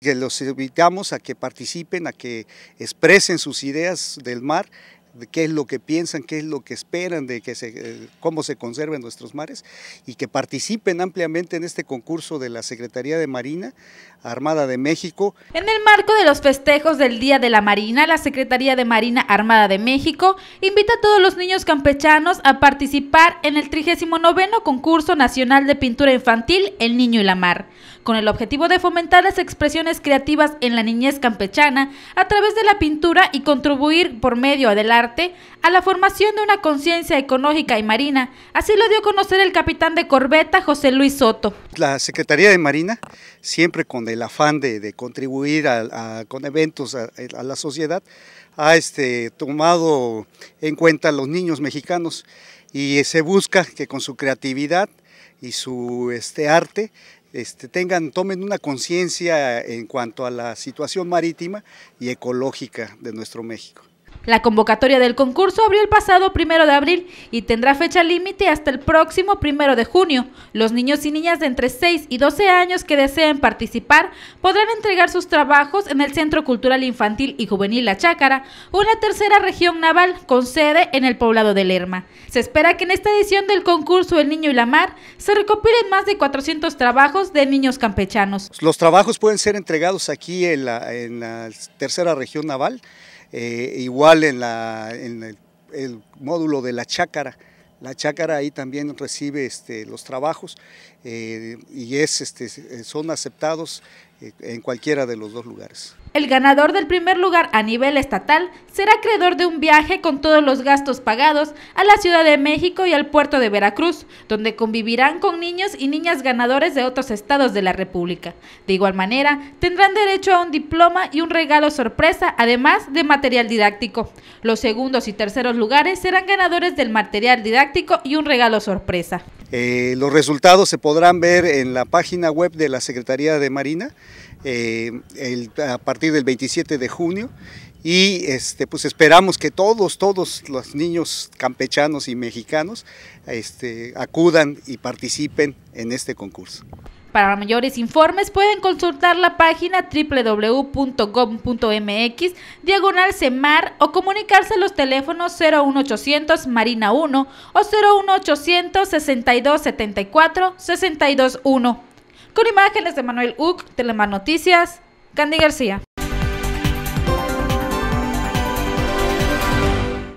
que los invitamos a que participen, a que expresen sus ideas del mar qué es lo que piensan, qué es lo que esperan de que se, eh, cómo se conserven nuestros mares y que participen ampliamente en este concurso de la Secretaría de Marina Armada de México. En el marco de los festejos del Día de la Marina, la Secretaría de Marina Armada de México invita a todos los niños campechanos a participar en el 39 Concurso Nacional de Pintura Infantil El Niño y la Mar, con el objetivo de fomentar las expresiones creativas en la niñez campechana a través de la pintura y contribuir por medio del arte a la formación de una conciencia ecológica y marina. Así lo dio a conocer el capitán de corbeta José Luis Soto. La Secretaría de Marina, siempre con el afán de, contribuir con eventos a, la sociedad, ha este, tomado en cuenta a los niños mexicanos y eh, se busca que con su creatividad y su este, arte este, tengan, tomen una conciencia en cuanto a la situación marítima y ecológica de nuestro México. La convocatoria del concurso abrió el pasado primero de abril y tendrá fecha límite hasta el próximo primero de junio. Los niños y niñas de entre 6 y 12 años que deseen participar podrán entregar sus trabajos en el Centro Cultural Infantil y Juvenil La Chácara, una tercera región naval con sede en el poblado de Lerma. Se espera que en esta edición del concurso El Niño y la Mar se recopilen más de 400 trabajos de niños campechanos. Los trabajos pueden ser entregados aquí en la, en la tercera región naval. Eh, igual en, el, módulo de la chácara, la chácara ahí también recibe este, los trabajos eh, y este, son aceptados eh, en cualquiera de los dos lugares. El ganador del primer lugar a nivel estatal será creador de un viaje con todos los gastos pagados a la Ciudad de México y al puerto de Veracruz, donde convivirán con niños y niñas ganadores de otros estados de la República. De igual manera, tendrán derecho a un diploma y un regalo sorpresa, además de material didáctico. Los segundos y terceros lugares serán ganadores del material didáctico y un regalo sorpresa. Eh, los resultados se podrán ver en la página web de la Secretaría de Marina eh, a partir del 27 de junio y este, pues, esperamos que todos, todos los niños campechanos y mexicanos este, acudan y participen en este concurso. Para mayores informes pueden consultar la página www.gov.mx, diagonal mar o comunicarse a los teléfonos 01800 Marina 1 o 01800 6274 621. Con imágenes de Manuel Uc, Telemar Noticias, Candy García.